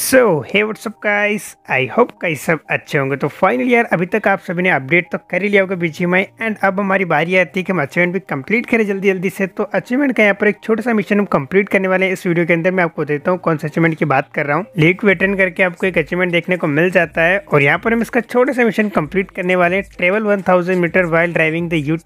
so hey what's up guys I hope guys सब अच्छे होंगे तो फाइनल यार अभी तक आप सभी ने अपडेट तो कर ही लिया होगा बीच में एंड अब हमारी बारी आती है कि हम अचीवमेंट भी कंप्लीट करें जल्दी जल्दी से तो अचीवमेंट का यहाँ पर एक छोटा सा मिशन हम कंप्लीट करने वाले हैं इस वीडियो के अंदर मैं आपको देता हूँ कौन सा अचीवमेंट की बात कर रहा हूँ लीड को करके आपको एक अचीवमेंट देखने को मिल जाता है और यहाँ पर हम इसका छोटा सा मिशन कम्प्लीट करने वाले हैं travel one metre while driving the U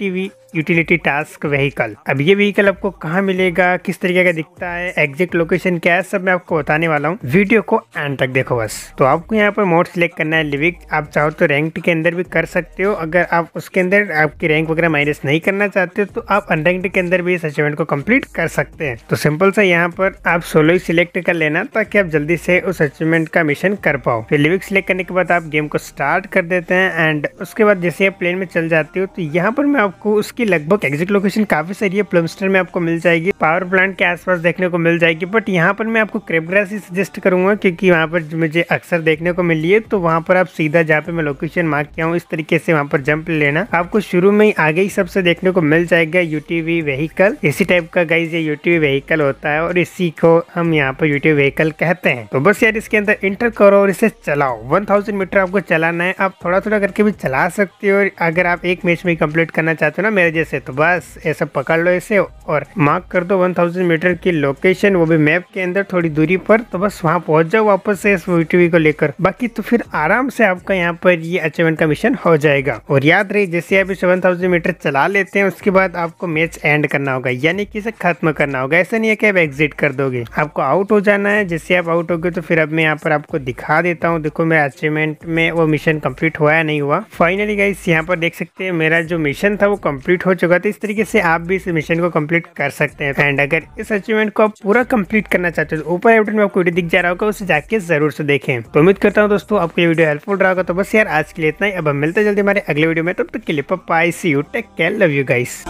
utility task vehicle अब ये व्हीकल आपको कहाँ मिलेगा किस तरीके का दिखता है एग्जैक्ट लोकेशन क्या है सब मैं आपको बताने वाला हूँ वीडियो को एंड तक देखो बस तो आपको यहाँ पर मोड सिलेक्ट करना है लिविक आप चाहो तो रैंक के अंदर भी कर सकते हो अगर आप उसके अंदर आपकी रैंक वगैरह माइनस नहीं करना चाहते हो तो आप अनरैंक्ड के अंदर भी इस अचीवमेंट को कम्प्लीट कर सकते हैं तो सिंपल सा यहाँ पर आप सोलो ही सिलेक्ट कर लेना ताकि आप जल्दी से उस अचीवमेंट का मिशन कर पाओ फिर लिविक सिलेक्ट करने के बाद आप गेम को स्टार्ट कर देते हैं एंड उसके बाद जैसे आप प्लेन में चल जाते हो तो यहाँ पर मैं आपको उसकी लगभग एग्जिट लोकेशन काफी सारी है प्लमस्टर में आपको मिल जाएगी पावर प्लांट के आसपास देखने को मिल जाएगी बट यहाँ पर मैं आपको क्रेपग्रास ही सजेस्ट करूंगा क्योंकि कि वहाँ पर मुझे अक्सर देखने को मिली है तो वहाँ पर आप सीधा जहाँ पे मैं लोकेशन मार्क किया हूँ इस तरीके से वहाँ पर जंप लेना आपको शुरू में ही आगे ही सबसे देखने को मिल जाएगा यूटीवी व्हीकल इसी टाइप का गाइज ये यूटीवी व्हीकल होता है और इसी को हम यहाँ पर यूटीवी व्हीकल कहते हैं तो बस यार इसके अंदर इंटर करो और इसे चलाओ वन मीटर आपको चलाना है आप थोड़ा थोड़ा करके भी चला सकते हो अगर आप एक मैच में कम्प्लीट करना चाहते हो ना मेरे जैसे तो बस ऐसा पकड़ लो इसे और मार्क कर दो वन मीटर की लोकेशन वो भी मैप के अंदर थोड़ी दूरी पर तो बस वहाँ पहुंच जाओ वापस से इस वीटीवी को लेकर बाकी तो फिर आराम से आपका यहाँ पर ये अचीवमेंट का मिशन हो जाएगा और याद रही जैसे आप सेवन थाउजेंड मीटर चला लेते हैं उसके बाद आपको मैच एंड करना होगा यानी कि इसे खत्म करना होगा ऐसा नहीं है कि आप एग्जिट कर दोगे आपको आउट हो जाना है जैसे आप आउट हो गए तो फिर अब मैं यहाँ पर आपको दिखा देता हूँ देखो मेरा अचीवमेंट में वो मिशन कम्प्लीट हुआ या नहीं हुआ फाइनली गाइस यहाँ पर देख सकते हैं मेरा जो मिशन था वो कम्प्लीट हो चुका था इस तरीके से आप भी इस मिशन को कम्प्लीट कर सकते हैं एंड अगर इस अचीवमेंट को आप पूरा कम्प्लीट करना चाहते हो तो ऊपर में आपको वीडियो दिख जा रहा होगा उस से जाके जरूर से देखें तो उम्मीद करता हूँ दोस्तों आपको ये वीडियो हेल्पफुल रहा होगा तो बस यार आज के लिए इतना ही अब हम मिलते हैं जल्दी हमारे अगले वीडियो में तब तक के लिए पप्पा I see you take care love you guys